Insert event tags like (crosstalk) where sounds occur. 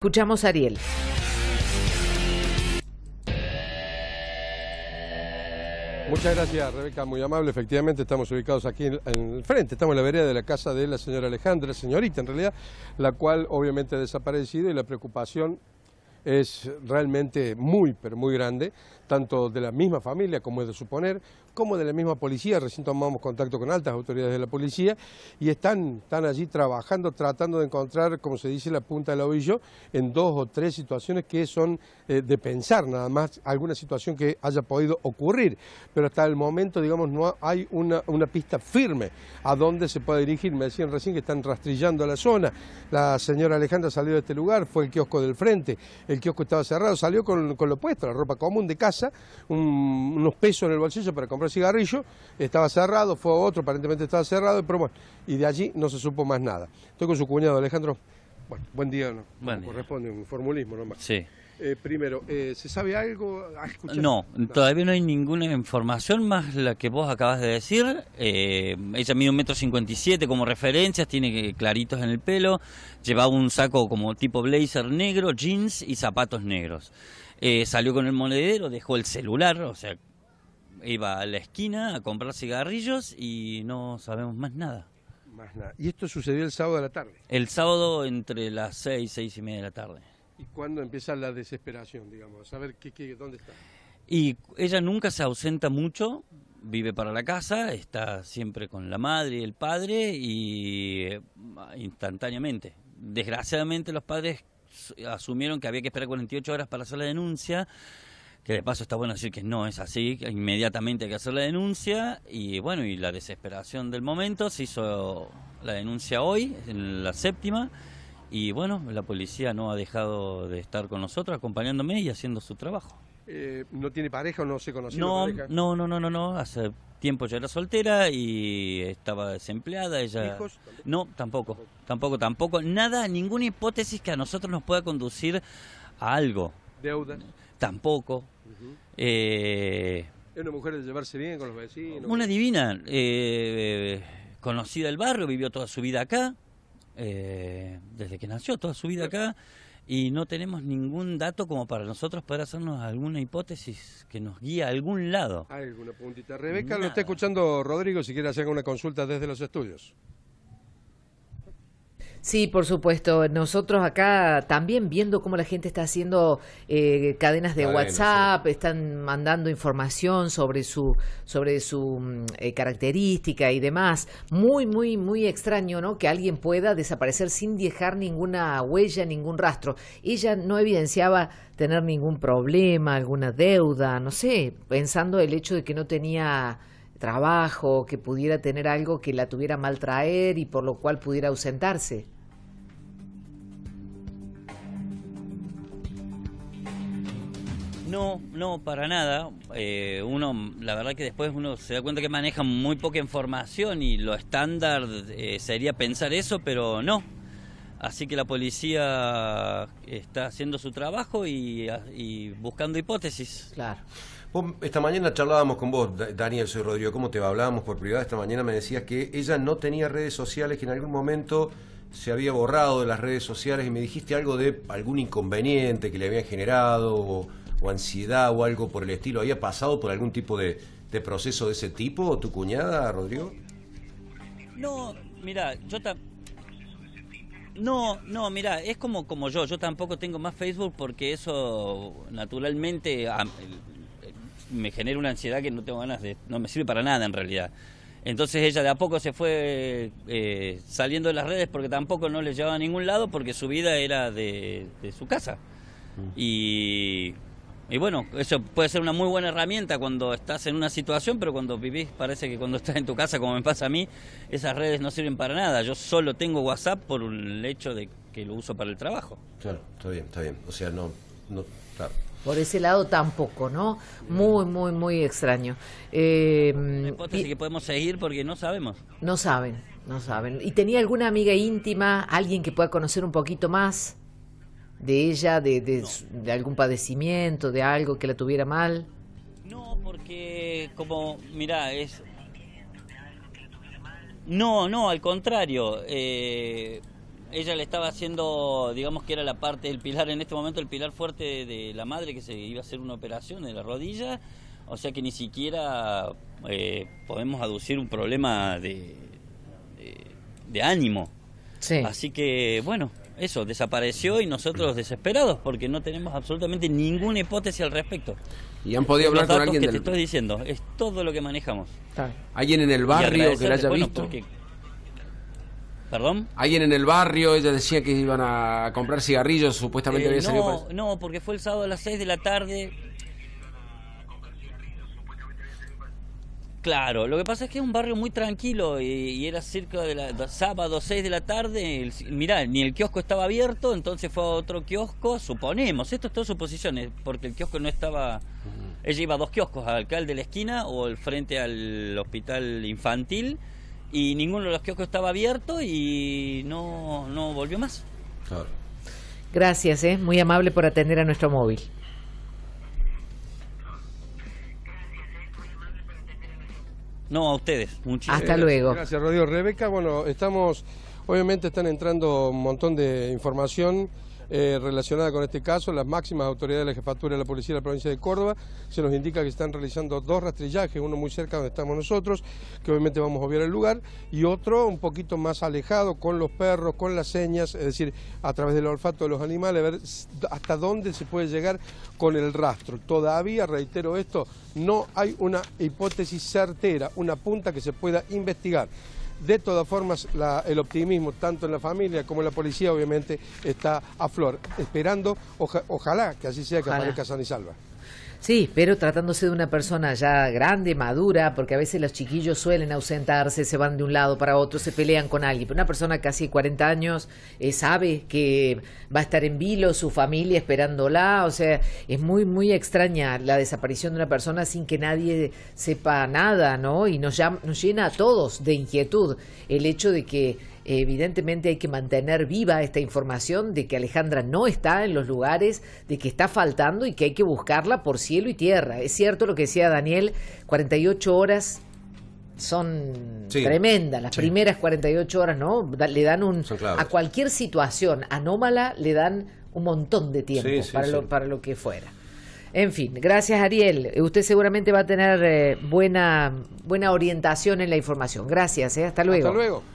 Escuchamos a Ariel. Muchas gracias, Rebeca, muy amable. Efectivamente, estamos ubicados aquí en, el frente, estamos en la vereda de la casa de la señora Alejandra, señorita en realidad, la cual obviamente ha desaparecido y la preocupación es realmente muy, pero muy grande, tanto de la misma familia como es de suponer, como de la misma policía. Recién tomamos contacto con altas autoridades de la policía y están, están allí trabajando, tratando de encontrar, como se dice, la punta del ovillo en dos o tres situaciones que son eh, de pensar nada más, alguna situación que haya podido ocurrir. Pero hasta el momento, digamos, no hay una, pista firme a dónde se puede dirigir. Me decían recién que están rastrillando la zona. La señora Alejandra salió de este lugar, fue el kiosco del frente, el kiosco estaba cerrado, salió con, lo puesto, la ropa común de casa, unos pesos en el bolsillo para comprar cigarrillo, estaba cerrado, fue otro, aparentemente estaba cerrado, pero bueno, y de allí no se supo más nada. Estoy con su cuñado Alejandro. Bueno, buen día, ¿no? corresponde, un formulismo nomás. Sí. Eh, primero, eh, ¿se sabe algo? No, todavía no hay ninguna información más la que vos acabas de decir. Eh, ella mide un metro cincuenta y siete como referencias, tiene claritos en el pelo, llevaba un saco como tipo blazer negro, jeans y zapatos negros. salió con el monedero, dejó el celular, o sea, iba a la esquina a comprar cigarrillos y no sabemos más nada. Más nada. ¿Y esto sucedió el sábado de la tarde? El sábado entre las seis, seis y media de la tarde. ¿Y cuándo empieza la desesperación, digamos? A ver, qué, qué, ¿dónde está? Y ella nunca se ausenta mucho, vive para la casa, está siempre con la madre y el padre y eh, instantáneamente. Desgraciadamente los padres asumieron que había que esperar 48 horas para hacer la denuncia que de paso está bueno decir que no es así, que inmediatamente hay que hacer la denuncia y bueno, y la desesperación del momento, se hizo la denuncia hoy, en la séptima, y bueno, la policía no ha dejado de estar con nosotros, acompañándome y haciendo su trabajo. Eh, ¿No tiene pareja o no se conoce No, no, no, no, no, no, hace tiempo ya era soltera y estaba desempleada, ella... ¿Hijos? No, tampoco, tampoco, tampoco, nada, ninguna hipótesis que a nosotros nos pueda conducir a algo. ¿Deudas? tampoco. Eh, una mujer de llevarse bien con los vecinos. Una divina, eh, conocida del barrio, vivió toda su vida acá, eh, desde que nació, toda su vida acá, y no tenemos ningún dato como para nosotros para hacernos alguna hipótesis que nos guíe a algún lado. Hay alguna puntita. Rebeca, lo está escuchando Rodrigo, si quiere hacer alguna consulta desde los estudios. Sí, por supuesto. Nosotros acá también viendo cómo la gente está haciendo eh, cadenas de WhatsApp, están mandando información sobre su sobre su mm, eh, característica y demás. Muy, muy, muy extraño, ¿no? Que alguien pueda desaparecer sin dejar ninguna huella, ningún rastro. Ella no evidenciaba tener ningún problema, alguna deuda, no sé. Pensando el hecho de que no tenía trabajo, que pudiera tener algo que la tuviera mal traer y por lo cual pudiera ausentarse. No, no, para nada. Eh, uno, la verdad que después uno se da cuenta que maneja muy poca información y lo estándar eh, sería pensar eso, pero no. Así que la policía está haciendo su trabajo y, y buscando hipótesis. Claro esta mañana charlábamos con vos, Daniel, soy Rodrigo, ¿cómo te va? Hablábamos por privado esta mañana, me decías que ella no tenía redes sociales, que en algún momento se había borrado de las redes sociales y me dijiste algo de algún inconveniente que le habían generado o, ansiedad o algo por el estilo. ¿Había pasado por algún tipo de, proceso de ese tipo tu cuñada, Rodrigo? No, mira, yo tampoco... No, no, mira, es como, como yo, yo tampoco tengo más Facebook porque eso naturalmente me genera una ansiedad que no tengo ganas de, no me sirve para nada en realidad. Entonces ella de a poco se fue eh, saliendo de las redes porque tampoco no le llevaba a ningún lado porque su vida era de, su casa. Mm. Y, y, bueno, eso puede ser una muy buena herramienta cuando estás en una situación, pero cuando vivís, parece que cuando (laughs) estás en tu casa, como me pasa a mí, esas redes no sirven para nada. Yo solo tengo WhatsApp por el hecho de que lo uso para el trabajo. Claro, está bien, está bien. O sea, no, por ese lado tampoco, ¿no? Muy, muy, muy extraño. Eh, que podemos seguir porque no sabemos. No saben, no saben. ¿Y tenía alguna amiga íntima, alguien que pueda conocer un poquito más de ella, de, algún padecimiento, de algo que la tuviera mal? No, porque como, mira, es... No, no, al contrario. Eh ella le estaba haciendo, digamos que era la parte, del pilar en este momento, el pilar fuerte de la madre que se iba a hacer una operación de la rodilla, o sea que ni siquiera eh, podemos aducir un problema de, de, ánimo. Así que, bueno, eso, desapareció y nosotros desesperados porque no tenemos absolutamente ninguna hipótesis al respecto. ¿Y han podido hablar con alguien que te estoy diciendo, es todo lo que manejamos. ¿Alguien en el barrio que la haya visto? ¿Perdón? Alguien en el barrio, ella decía que iban a comprar cigarrillos, supuestamente eh, había salido No, no, porque fue el sábado a las 6 de la tarde. Claro, lo que pasa es que es un barrio muy tranquilo y, era cerca de la sábado 6 de la tarde. mirá, ni el kiosco estaba abierto, entonces fue a otro kiosco, suponemos, esto es todo suposiciones, porque el kiosco no estaba. Ella iba a dos kioscos, al alcalde de la esquina o al frente al hospital infantil y ninguno de los kioscos estaba abierto y no, no volvió más. Gracias, ¿eh? muy amable por atender a nuestro móvil. No, a ustedes. Hasta luego. Gracias, Rodrigo. Rebeca. Bueno, estamos, obviamente están entrando un montón de información. Eh, relacionada con este caso. Las máximas autoridades de la Jefatura de la Policía de la provincia de Córdoba se nos indica que están realizando dos rastrillajes, uno muy cerca donde estamos nosotros, que obviamente vamos a obviar el lugar, y otro un poquito más alejado con los perros, con las señas, es decir, a través del olfato de los animales, a ver hasta dónde se puede llegar con el rastro. Todavía, reitero esto, no hay una hipótesis certera, una punta que se pueda investigar. De todas formas, el optimismo, tanto en la familia como en la policía, obviamente, está a flor, esperando, ojalá que así sea, que aparezca San y Salva. Sí, pero tratándose de una persona ya grande, madura, porque a veces los chiquillos suelen ausentarse, se van de un lado para otro, se pelean con alguien. Pero una persona casi 40 años eh, sabe que va a estar en vilo su familia esperándola. O sea, es muy, muy extraña la desaparición de una persona sin que nadie sepa nada, ¿no? Y nos llena a todos de inquietud el hecho de que Evidentemente hay que mantener viva esta información de que Alejandra no está en los lugares, de que está faltando y que hay que buscarla por cielo y tierra. Es cierto lo que decía Daniel, 48 horas son tremendas. Las primeras 48 horas, ¿no? le dan un. A cualquier situación anómala le dan un montón de tiempo para, Lo, que fuera. En fin, gracias Ariel. Eh, usted seguramente va a tener eh, buena, buena orientación en la información. Gracias, eh. hasta luego. Hasta luego.